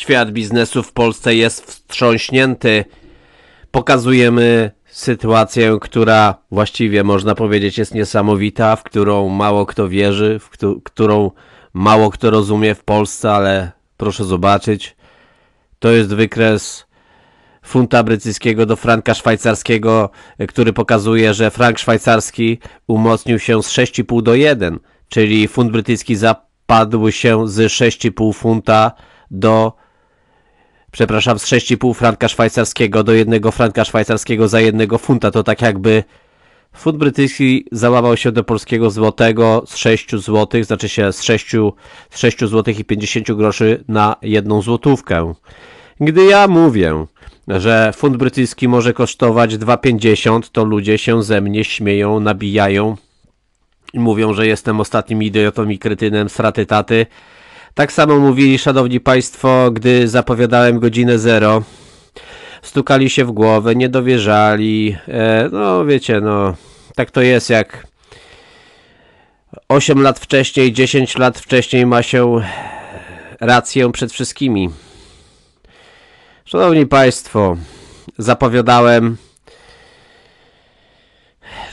Świat biznesu w Polsce jest wstrząśnięty. Pokazujemy sytuację, która właściwie można powiedzieć jest niesamowita, w którą mało kto wierzy, w którą mało kto rozumie w Polsce, ale proszę zobaczyć. To jest wykres funta brytyjskiego do franka szwajcarskiego, który pokazuje, że frank szwajcarski umocnił się z 6,5 do 1, czyli funt brytyjski zapadł się z 6,5 funta do przepraszam, z 6,5 franka szwajcarskiego do 1 franka szwajcarskiego za 1 funta. To tak jakby funt brytyjski załamał się do polskiego złotego z 6 zł, znaczy się z 6, z 6 zł i 50 groszy na jedną złotówkę. Gdy ja mówię, że funt brytyjski może kosztować 2,50, to ludzie się ze mnie śmieją, nabijają i mówią, że jestem ostatnim idiotą i kretynem straty taty. Tak samo mówili, szanowni państwo, gdy zapowiadałem godzinę zero. Stukali się w głowę, nie dowierzali. E, no wiecie, no tak to jest jak 8 lat wcześniej, 10 lat wcześniej ma się rację przed wszystkimi. Szanowni Państwo, zapowiadałem,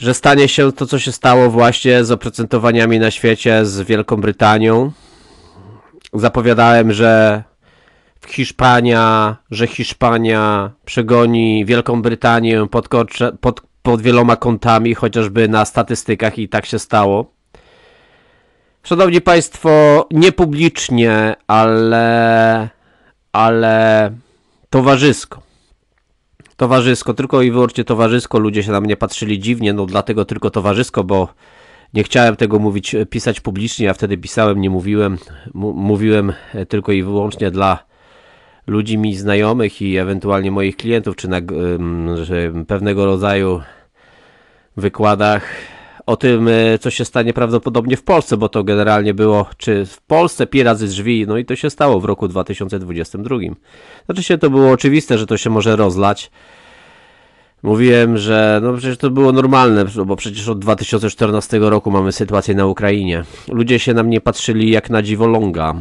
że stanie się to, co się stało właśnie z oprocentowaniami na świecie z Wielką Brytanią zapowiadałem, że Hiszpania, że Hiszpania przegoni Wielką Brytanię pod, pod, pod wieloma kątami, chociażby na statystykach i tak się stało. Szanowni Państwo, nie publicznie, ale, ale towarzysko. Towarzysko, tylko i wyłącznie towarzysko. Ludzie się na mnie patrzyli dziwnie, no dlatego tylko towarzysko, bo nie chciałem tego mówić, e, pisać publicznie, a wtedy pisałem, nie mówiłem. mówiłem e, tylko i wyłącznie dla ludzi mi znajomych i ewentualnie moich klientów, czy na pewnego rodzaju wykładach o tym, e, co się stanie prawdopodobnie w Polsce, bo to generalnie było, czy w Polsce pirazy drzwi, no i to się stało w roku 2022. Znaczy się to było oczywiste, że to się może rozlać. Mówiłem, że no przecież to było normalne, bo przecież od 2014 roku mamy sytuację na Ukrainie. Ludzie się na mnie patrzyli jak na dziwoląga.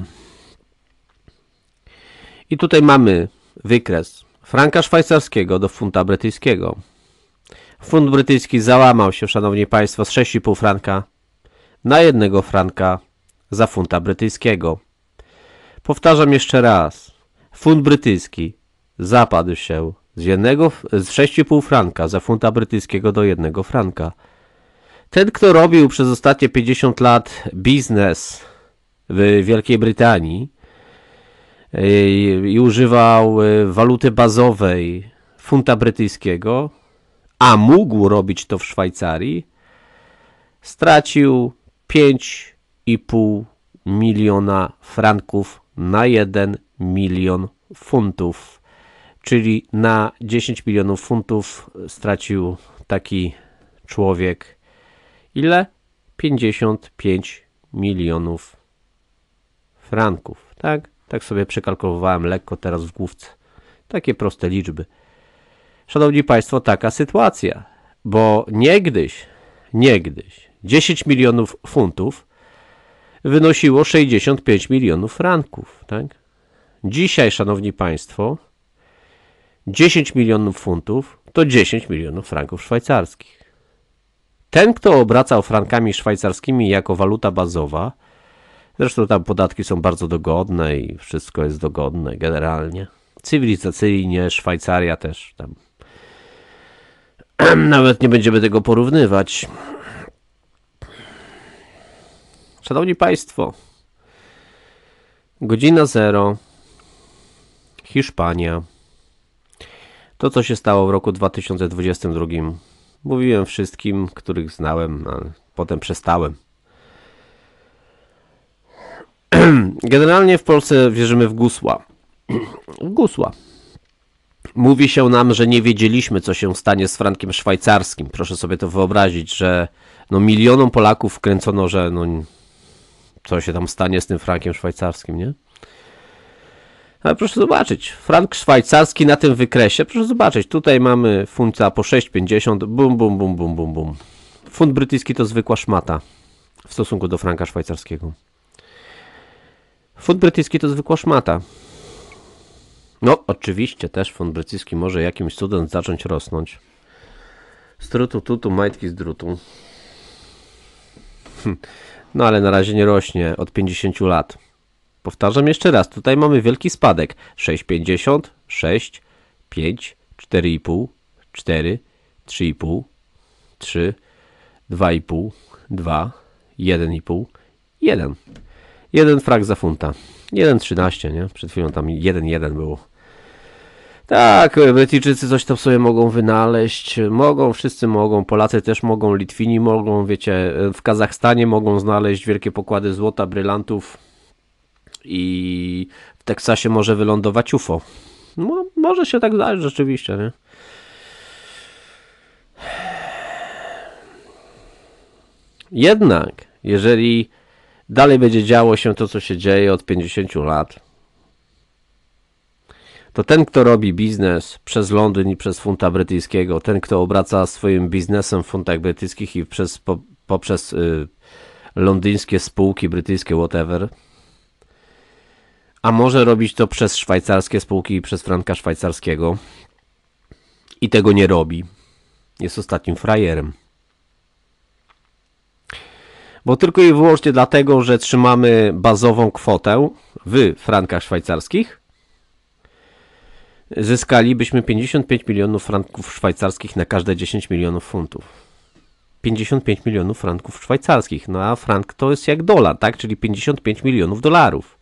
I tutaj mamy wykres franka szwajcarskiego do funta brytyjskiego. Fund brytyjski załamał się, szanowni państwo, z 6,5 franka na 1 franka za funta brytyjskiego. Powtarzam jeszcze raz. fund brytyjski zapadł się z, jednego, z 6,5 franka za funta brytyjskiego do 1 franka. Ten, kto robił przez ostatnie 50 lat biznes w Wielkiej Brytanii e, i używał e, waluty bazowej funta brytyjskiego, a mógł robić to w Szwajcarii, stracił 5,5 miliona franków na 1 milion funtów. Czyli na 10 milionów funtów e, stracił taki człowiek ile? 55 milionów franków, tak? Tak sobie przekalkulowałem lekko teraz w główce. Takie proste liczby. Szanowni Państwo, taka sytuacja, bo niegdyś, niegdyś 10 milionów funtów wynosiło 65 milionów franków, tak? Dzisiaj, Szanowni Państwo, 10 milionów funtów to 10 milionów franków szwajcarskich. Ten, kto obracał frankami szwajcarskimi jako waluta bazowa, zresztą tam podatki są bardzo dogodne i wszystko jest dogodne generalnie, cywilizacyjnie Szwajcaria też tam. Nawet nie będziemy tego porównywać. Szanowni Państwo, godzina zero, Hiszpania, to, co się stało w roku 2022. Mówiłem wszystkim, których znałem, ale potem przestałem. Generalnie w Polsce wierzymy w gusła. W gusła. Mówi się nam, że nie wiedzieliśmy, co się stanie z frankiem szwajcarskim. Proszę sobie to wyobrazić, że no milionom Polaków kręcono, że no, co się tam stanie z tym frankiem szwajcarskim, nie? Ale proszę zobaczyć, frank szwajcarski na tym wykresie, proszę zobaczyć, tutaj mamy funta po 6,50, bum, bum, bum, bum, bum, bum. Funt brytyjski to zwykła szmata w stosunku do franka szwajcarskiego. Funt brytyjski to zwykła szmata. No, oczywiście też funt brytyjski może jakimś cudem zacząć rosnąć. Strutu tutu, majtki z drutu. Hm. No ale na razie nie rośnie od 50 lat. Powtarzam jeszcze raz, tutaj mamy wielki spadek. 6,50, 6, 5, 4,5, 4, 3,5, 3, 2,5, 2, 1,5, 1. Jeden frak za funta. 1,13, nie? Przed chwilą tam 1,1 było. Tak, Brytyjczycy coś tam sobie mogą wynaleźć, mogą, wszyscy mogą, Polacy też mogą, Litwini mogą, wiecie, w Kazachstanie mogą znaleźć wielkie pokłady złota, brylantów, i w Teksasie może wylądować UFO. No, może się tak zdarzyć rzeczywiście, nie? Jednak, jeżeli dalej będzie działo się to, co się dzieje od 50 lat, to ten, kto robi biznes przez Londyn i przez funta brytyjskiego, ten, kto obraca swoim biznesem w funtach brytyjskich i przez, po, poprzez y, londyńskie spółki brytyjskie, whatever, a może robić to przez szwajcarskie spółki i przez franka szwajcarskiego. I tego nie robi. Jest ostatnim frajerem. Bo tylko i wyłącznie dlatego, że trzymamy bazową kwotę w frankach szwajcarskich, zyskalibyśmy 55 milionów franków szwajcarskich na każde 10 milionów funtów. 55 milionów franków szwajcarskich. No a frank to jest jak dolar, tak? Czyli 55 milionów dolarów.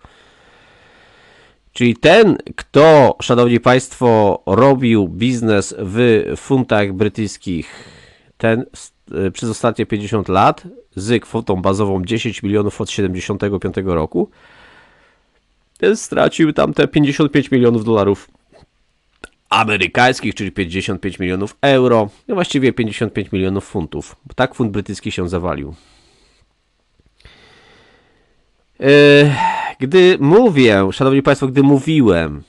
Czyli ten, kto, szanowni państwo, robił biznes w funtach brytyjskich, ten e, przez ostatnie 50 lat z kwotą bazową 10 milionów od 75 roku, ten stracił tam te 55 milionów dolarów amerykańskich, czyli 55 milionów euro, no właściwie 55 milionów funtów, bo tak funt brytyjski się zawalił. Yy... Gdy mówię, szanowni państwo, gdy mówiłem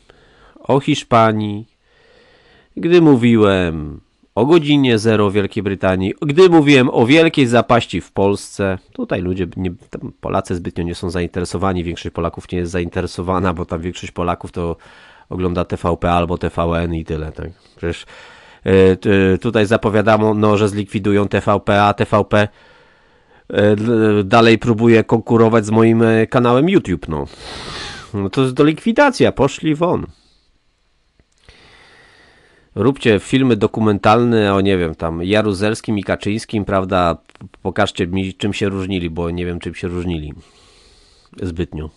o Hiszpanii, gdy mówiłem o godzinie zero Wielkiej Brytanii, gdy mówiłem o wielkiej zapaści w Polsce, tutaj ludzie, nie, Polacy zbytnio nie są zainteresowani, większość Polaków nie jest zainteresowana, bo tam większość Polaków to ogląda TVP albo TVN i tyle, tak, przecież e, tutaj zapowiadano, no, że zlikwidują TVP, a TVP E, dalej próbuje konkurować z moim e, kanałem YouTube, no. No to jest do likwidacja, poszli won. Róbcie filmy dokumentalne o, nie wiem, tam Jaruzelskim i Kaczyńskim, prawda? Pokażcie mi, czym się różnili, bo nie wiem, czym się różnili. Zbytnio.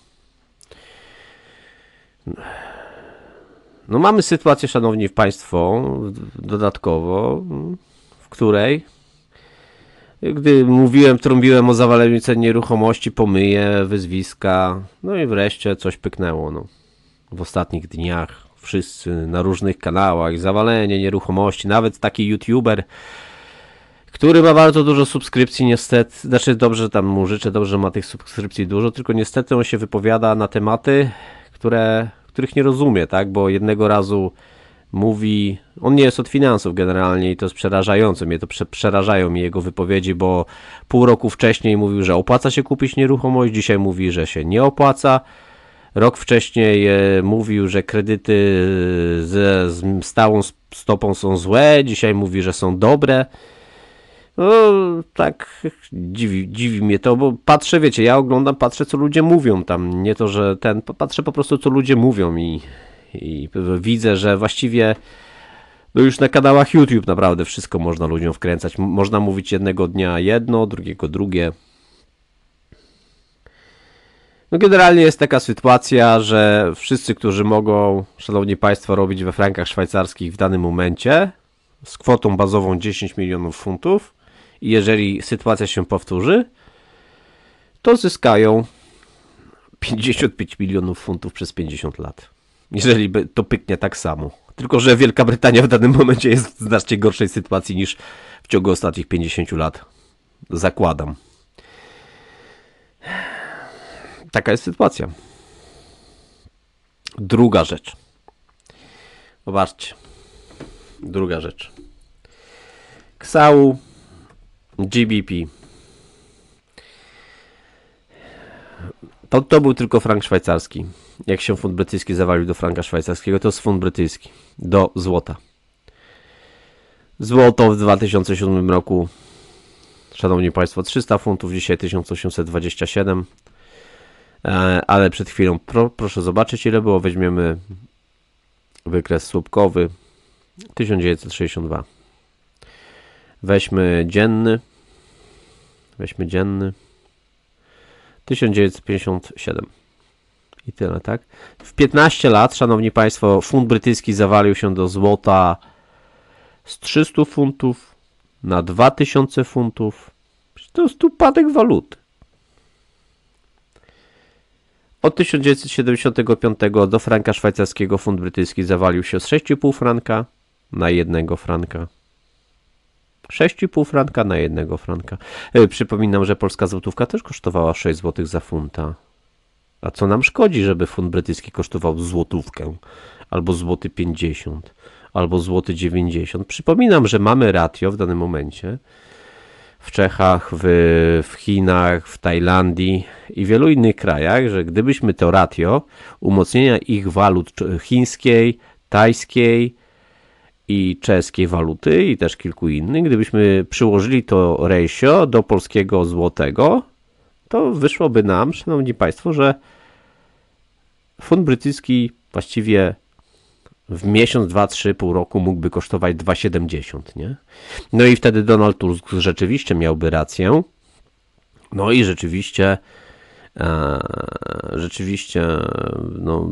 No mamy sytuację, szanowni państwo, dodatkowo, w której gdy mówiłem, trąbiłem o zawaleniu cen nieruchomości, pomyje, wyzwiska, no i wreszcie coś pyknęło. No. W ostatnich dniach wszyscy na różnych kanałach, zawalenie nieruchomości, nawet taki youtuber, który ma bardzo dużo subskrypcji, niestety, znaczy dobrze, tam mu życzę, dobrze, że ma tych subskrypcji dużo, tylko niestety on się wypowiada na tematy, które, których nie rozumie, tak, bo jednego razu mówi, on nie jest od finansów generalnie i to jest przerażające, mnie to prze, przerażają mi jego wypowiedzi, bo pół roku wcześniej mówił, że opłaca się kupić nieruchomość, dzisiaj mówi, że się nie opłaca, rok wcześniej e, mówił, że kredyty e, ze stałą stopą są złe, dzisiaj mówi, że są dobre, no, tak dziwi, dziwi mnie to, bo patrzę, wiecie, ja oglądam, patrzę co ludzie mówią tam, nie to, że ten, patrzę po prostu co ludzie mówią i i widzę, że właściwie no już na kanałach YouTube naprawdę wszystko można ludziom wkręcać. Można mówić jednego dnia jedno, drugiego drugie. No generalnie jest taka sytuacja, że wszyscy, którzy mogą, szanowni państwo, robić we frankach szwajcarskich w danym momencie z kwotą bazową 10 milionów funtów i jeżeli sytuacja się powtórzy, to zyskają 55 milionów funtów przez 50 lat jeżeli to pyknie tak samo. Tylko, że Wielka Brytania w danym momencie jest w znacznie gorszej sytuacji niż w ciągu ostatnich 50 lat. Zakładam. Taka jest sytuacja. Druga rzecz. Zobaczcie. Druga rzecz. Ksału GBP. To, to był tylko frank szwajcarski. Jak się funt brytyjski zawalił do franka szwajcarskiego, to jest funt brytyjski do złota. Złoto w 2007 roku, szanowni państwo, 300 funtów, dzisiaj 1827. E, ale przed chwilą, pro, proszę zobaczyć ile było, weźmiemy wykres słupkowy 1962. Weźmy dzienny, weźmy dzienny 1957. I tyle, tak? W 15 lat, szanowni państwo, funt brytyjski zawalił się do złota z 300 funtów na 2000 funtów. To jest upadek walut. Od 1975 do franka szwajcarskiego funt brytyjski zawalił się z 6,5 franka na 1 franka. 6,5 franka na jednego franka. E, przypominam, że polska złotówka też kosztowała 6 zł za funta. A co nam szkodzi, żeby funt brytyjski kosztował złotówkę, albo złoty 50, albo złoty 90. Przypominam, że mamy ratio w danym momencie w Czechach, w, w Chinach, w Tajlandii i wielu innych krajach, że gdybyśmy to ratio umocnienia ich walut chińskiej, tajskiej, i czeskiej waluty i też kilku innych, gdybyśmy przyłożyli to ratio do polskiego złotego, to wyszłoby nam, szanowni państwo, że funt brytyjski właściwie w miesiąc, dwa, trzy, pół roku mógłby kosztować 2,70, nie? No i wtedy Donald Tusk rzeczywiście miałby rację. No i rzeczywiście E, rzeczywiście no,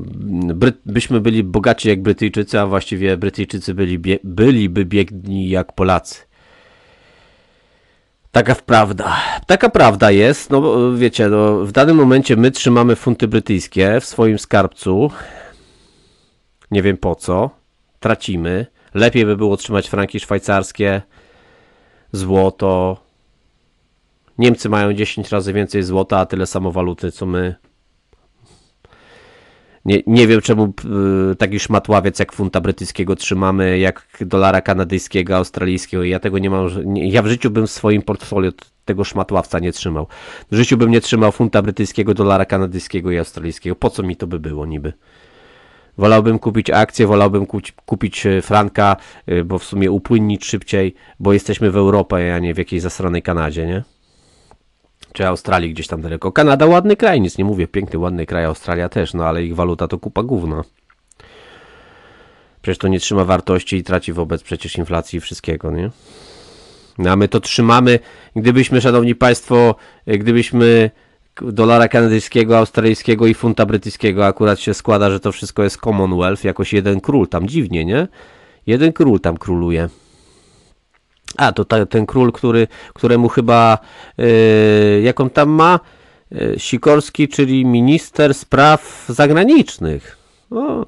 byśmy byli bogaci jak Brytyjczycy, a właściwie Brytyjczycy byli, byliby biedni jak Polacy. Taka prawda. Taka prawda jest, no wiecie, no, w danym momencie my trzymamy funty brytyjskie w swoim skarbcu. Nie wiem po co. Tracimy. Lepiej by było trzymać franki szwajcarskie, złoto, Niemcy mają 10 razy więcej złota, a tyle samo waluty co my. Nie, nie wiem czemu y, taki szmatławiec jak funta brytyjskiego trzymamy, jak dolara kanadyjskiego, australijskiego. Ja tego nie mam. Nie, ja w życiu bym w swoim portfolio tego szmatławca nie trzymał. W życiu bym nie trzymał funta brytyjskiego, dolara kanadyjskiego i australijskiego. Po co mi to by było niby? Wolałbym kupić akcję, wolałbym kupić y, franka, y, bo w sumie upłynnić szybciej, bo jesteśmy w Europie, a nie w jakiejś zasranej Kanadzie, nie? czy Australii gdzieś tam daleko. Kanada ładny kraj, nic nie mówię, piękny, ładny kraj, Australia też, no ale ich waluta to kupa gówna. Przecież to nie trzyma wartości i traci wobec przecież inflacji i wszystkiego, nie? No a my to trzymamy, gdybyśmy, szanowni państwo, gdybyśmy dolara kanadyjskiego, australijskiego i funta brytyjskiego akurat się składa, że to wszystko jest Commonwealth, jakoś jeden król tam, dziwnie, nie? Jeden król tam króluje. A, to ta, ten król, który, któremu chyba, yy, jak on tam ma? Y, Sikorski, czyli minister spraw zagranicznych.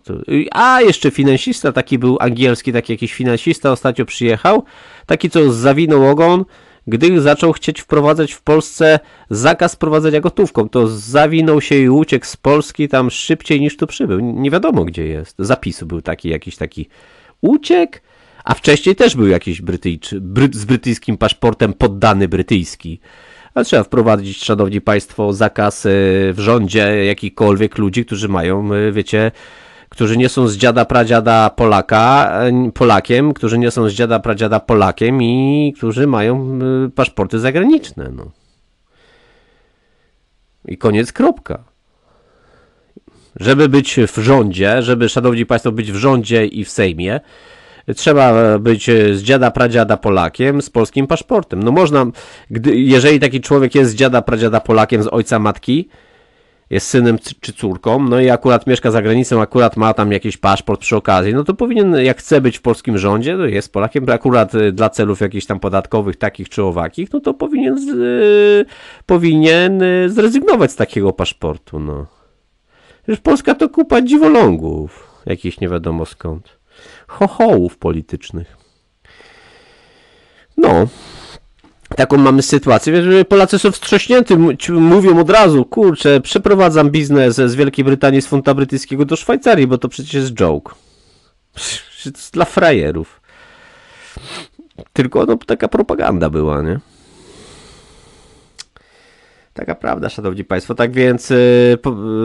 to, y, a, jeszcze finansista, taki był angielski, taki jakiś finansista ostatnio przyjechał, taki co zawinął ogon, gdy zaczął chcieć wprowadzać w Polsce zakaz prowadzenia gotówką, to zawinął się i uciekł z Polski tam szybciej niż tu przybył. Nie wiadomo gdzie jest. Zapisu był taki jakiś taki uciekł a wcześniej też był jakiś Brytyjczy, bry, z brytyjskim paszportem poddany brytyjski. A trzeba wprowadzić, szanowni państwo, zakaz e, w rządzie jakichkolwiek ludzi, którzy mają, e, wiecie, którzy nie są z dziada pradziada Polaka, e, Polakiem, którzy nie są z dziada pradziada Polakiem i którzy mają paszporty zagraniczne. No. I koniec, kropka. Żeby być w rządzie, żeby, szanowni państwo, być w rządzie i w Sejmie, trzeba e, być e, z dziada pradziada Polakiem z polskim paszportem. No można, gdy, jeżeli taki człowiek jest z dziada pradziada Polakiem, z ojca matki, jest synem czy córką, no i akurat mieszka za granicą, akurat ma tam jakiś paszport przy okazji, no to powinien, jak chce być w polskim rządzie, jest Polakiem, akurat e, dla celów jakichś tam podatkowych, takich czy owakich, no to powinien, yy, powinien zrezygnować z takiego paszportu, no. już Polska to kupa dziwolągów, jakichś nie wiadomo skąd chochołów politycznych. No, taką mamy sytuację, Polacy są wstrząśnięty, mówią od razu, kurczę, przeprowadzam biznes z Wielkiej Brytanii, z funta brytyjskiego do Szwajcarii, bo to przecież jest joke. To jest dla frajerów. Tylko no, taka propaganda była, nie? Taka prawda, szanowni państwo. Tak więc y,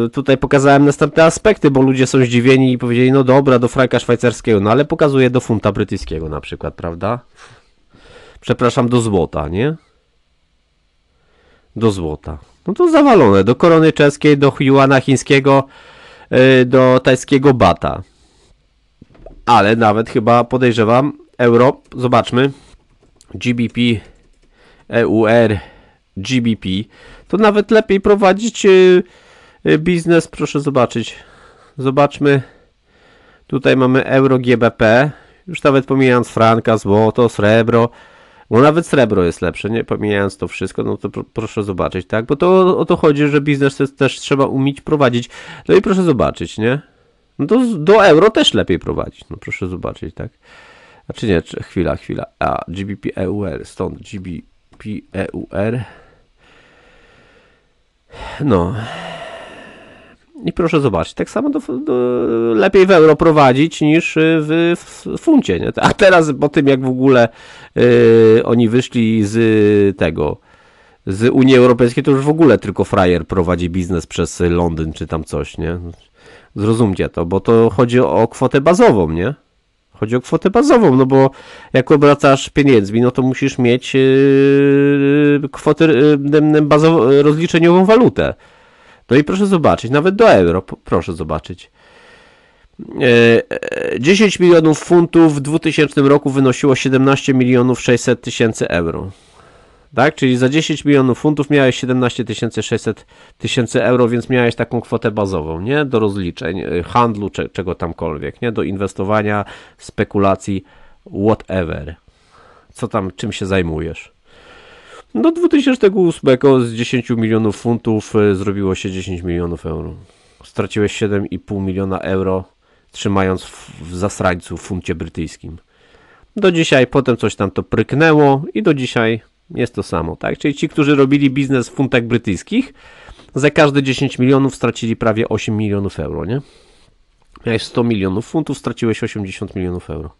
y, tutaj pokazałem następne aspekty, bo ludzie są zdziwieni i powiedzieli, no dobra, do franka szwajcarskiego, no ale pokazuję do funta brytyjskiego na przykład, prawda? Przepraszam, do złota, nie? Do złota. No to zawalone. Do korony czeskiej, do juana chińskiego, y, do tajskiego bata. Ale nawet chyba podejrzewam euro, zobaczmy, GBP, EUR, GBP to nawet lepiej prowadzić y, y, biznes. Proszę zobaczyć. Zobaczmy. Tutaj mamy euro GBP. Już nawet pomijając franka, złoto, srebro. Bo nawet srebro jest lepsze, nie? Pomijając to wszystko, no to proszę zobaczyć, tak? Bo to o to chodzi, że biznes też, też trzeba umieć prowadzić. No i proszę zobaczyć, nie? No to do euro też lepiej prowadzić, no proszę zobaczyć, tak? A czy nie, czy, chwila, chwila. A, GBP EUR, stąd GBP EUR. No. I proszę zobaczyć, tak samo do, do, lepiej w euro prowadzić niż y, w, w funcie. Nie? A teraz po tym, jak w ogóle y, oni wyszli z tego, z Unii Europejskiej, to już w ogóle tylko frajer prowadzi biznes przez Londyn czy tam coś, nie? Zrozumcie to, bo to chodzi o kwotę bazową, nie? Chodzi o kwotę bazową, no bo jak obracasz pieniędzmi, no to musisz mieć yy, kwotę yy, bazową, rozliczeniową walutę. No i proszę zobaczyć, nawet do euro, proszę zobaczyć. 10 yy, milionów funtów w 2000 roku wynosiło 17 milionów 600 tysięcy euro tak? Czyli za 10 milionów funtów miałeś 17 600 tysięcy euro, więc miałeś taką kwotę bazową, nie? Do rozliczeń, y, handlu, czy, czego tamkolwiek, nie? Do inwestowania, spekulacji, whatever. Co tam, czym się zajmujesz? Do no, 2008 z 10 milionów funtów y, zrobiło się 10 milionów euro. Straciłeś 7,5 miliona euro trzymając w zasrańcu w funcie brytyjskim. Do dzisiaj potem coś tam to pryknęło i do dzisiaj jest to samo, tak? Czyli ci, którzy robili biznes w funtach brytyjskich, za każde 10 milionów stracili prawie 8 milionów euro, nie? Miałeś 100 milionów funtów, straciłeś 80 milionów euro.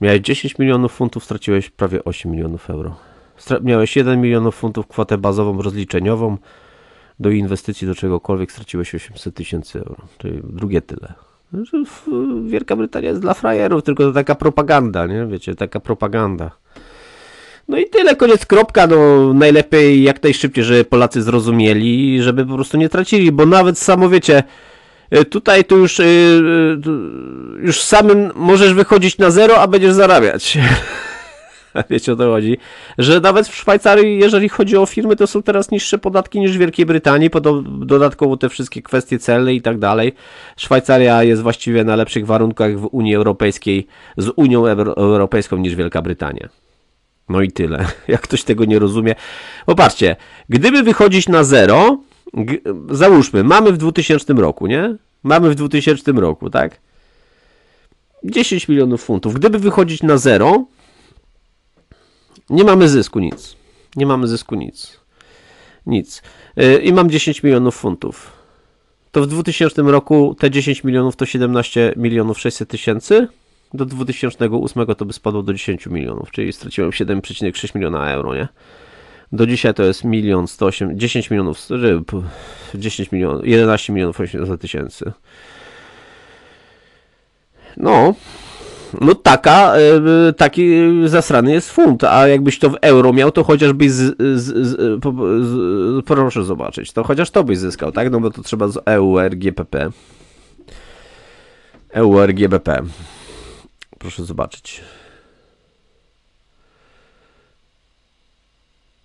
Miałeś 10 milionów funtów, straciłeś prawie 8 milionów euro. Stra miałeś 1 milionów funtów kwotę bazową rozliczeniową do inwestycji do czegokolwiek, straciłeś 800 tysięcy euro. Czyli drugie tyle. Wielka Brytania jest dla frajerów, tylko to taka propaganda, nie? Wiecie, taka propaganda. No i tyle, koniec, kropka, no najlepiej jak najszybciej, żeby Polacy zrozumieli, żeby po prostu nie tracili, bo nawet samo wiecie, y, tutaj tu już, y, y, już samym możesz wychodzić na zero, a będziesz zarabiać. Wiecie o to chodzi. Że nawet w Szwajcarii, jeżeli chodzi o firmy, to są teraz niższe podatki niż w Wielkiej Brytanii, dodatkowo te wszystkie kwestie celne i tak dalej. Szwajcaria jest właściwie na lepszych warunkach w Unii Europejskiej, z Unią Europejską niż Wielka Brytania. No i tyle. Jak ktoś tego nie rozumie. Popatrzcie, gdyby wychodzić na zero, załóżmy, mamy w 2000 roku, nie? Mamy w 2000 roku, tak? 10 milionów funtów. Gdyby wychodzić na zero, nie mamy zysku nic. Nie mamy zysku nic. Nic. Y, I mam 10 milionów funtów. To w 2000 roku te 10 milionów to 17 milionów 600 tysięcy? Do 2008 to by spadło do 10 milionów, czyli straciłem 7,6 miliona euro, nie? Do dzisiaj to jest 1 108, 10 milionów, 10 milionów, 11 milionów 800 tysięcy. No, no taka, y, y, taki zasrany jest funt, a jakbyś to w euro miał, to chociażbyś z, z, z, z, proszę zobaczyć, to chociaż to byś zyskał, tak? No bo to trzeba z EUR, GPP. EUR, GBP proszę zobaczyć.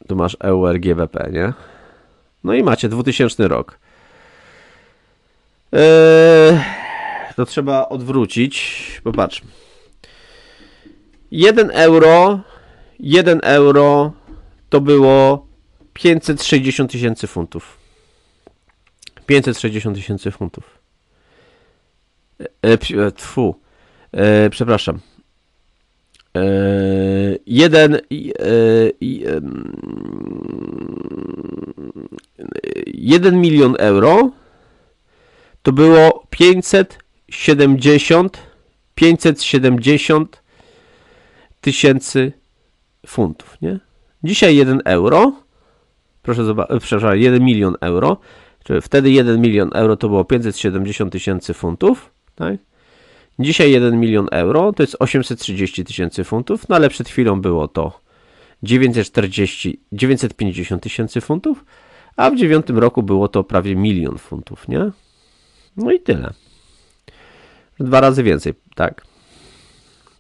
Tu masz EURGWP, nie? No i macie 2000 rok. Eee, to trzeba odwrócić. Popatrz. 1 euro, 1 euro to było 560 tysięcy funtów. 560 tysięcy funtów. E, e, e tfu. E, przepraszam. E, jeden. E, jeden milion euro to było 570 570 tysięcy funtów, nie? Dzisiaj 1 euro, proszę zobaczyć, przepraszam, 1 milion euro, czyli wtedy 1 milion euro to było 570 tysięcy funtów, tak? Dzisiaj 1 milion euro to jest 830 tysięcy funtów, no ale przed chwilą było to 940, 950 tysięcy funtów, a w dziewiątym roku było to prawie milion funtów, nie? No i tyle. Dwa razy więcej, tak?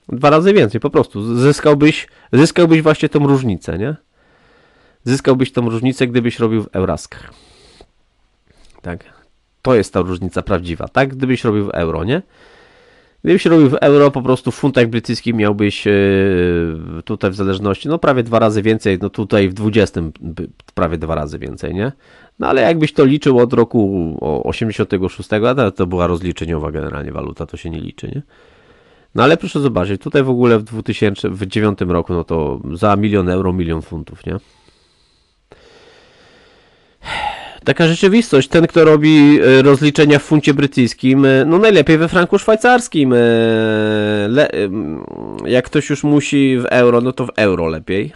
Dwa razy więcej, po prostu. Zyskałbyś, zyskałbyś właśnie tą różnicę, nie? Zyskałbyś tą różnicę, gdybyś robił w euraskach. Tak? To jest ta różnica prawdziwa, tak? Gdybyś robił w euro, nie? Gdybyś robił w euro, po prostu w funtach brytyjskich miałbyś e, tutaj w zależności, no prawie dwa razy więcej, no tutaj w 20 prawie dwa razy więcej, nie? No ale jakbyś to liczył od roku 86, a to była rozliczeniowa generalnie waluta, to się nie liczy, nie? No ale proszę zobaczyć, tutaj w ogóle w 2009 roku, no to za milion euro, milion funtów, nie? taka rzeczywistość. Ten, kto robi e, rozliczenia w funcie brytyjskim, e, no najlepiej we franku szwajcarskim. E, le jak ktoś już musi w euro, no to w euro lepiej,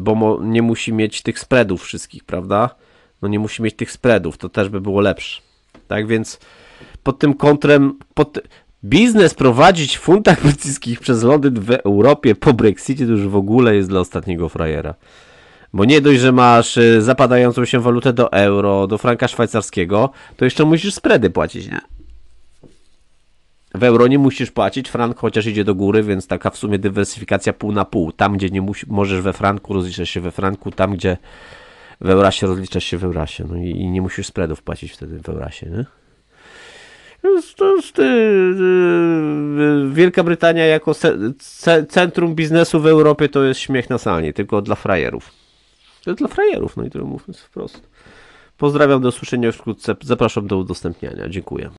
bo nie musi mieć tych spreadów wszystkich, prawda? No nie musi mieć tych spreadów, to też by było lepsze. Tak więc pod tym kontrem, pod biznes prowadzić w funtach brytyjskich przez Londyn w Europie po Brexicie to już w ogóle jest dla ostatniego frajera. Bo nie dość, że masz y, zapadającą się walutę do euro, do franka szwajcarskiego, to jeszcze musisz spready płacić, nie? W euro nie musisz płacić, frank chociaż idzie do góry, więc taka w sumie dywersyfikacja pół na pół. Tam, gdzie nie musisz, możesz we franku, rozliczać się we franku, tam, gdzie w Eurasie rozliczasz się w Eurasie. No i, i nie musisz spreadów płacić wtedy w Eurasie, nie? To jest, y, y, Wielka Brytania jako centrum biznesu w Europie to jest śmiech na sali, tylko dla frajerów. To dla frajerów, no i tyle mówiąc wprost. Pozdrawiam, do usłyszenia wkrótce. Zapraszam do udostępniania. Dziękuję.